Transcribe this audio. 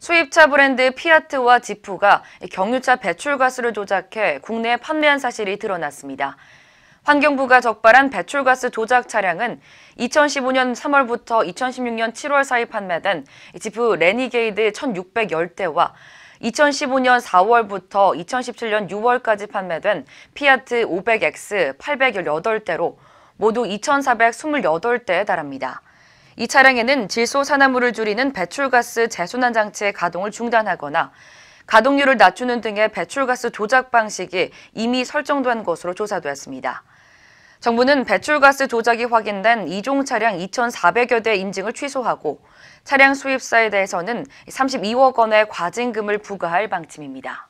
수입차 브랜드 피아트와 지프가 경유차 배출가스를 조작해 국내에 판매한 사실이 드러났습니다. 환경부가 적발한 배출가스 조작 차량은 2015년 3월부터 2016년 7월 사이 판매된 지프 레니게이드 1610대와 2015년 4월부터 2017년 6월까지 판매된 피아트 500X 818대로 모두 2,428대에 달합니다. 이 차량에는 질소산화물을 줄이는 배출가스 재순환 장치의 가동을 중단하거나 가동률을 낮추는 등의 배출가스 조작 방식이 이미 설정된 것으로 조사되었습니다. 정부는 배출가스 조작이 확인된 이종 차량 2,400여 대 인증을 취소하고 차량 수입사에 대해서는 32억 원의 과징금을 부과할 방침입니다.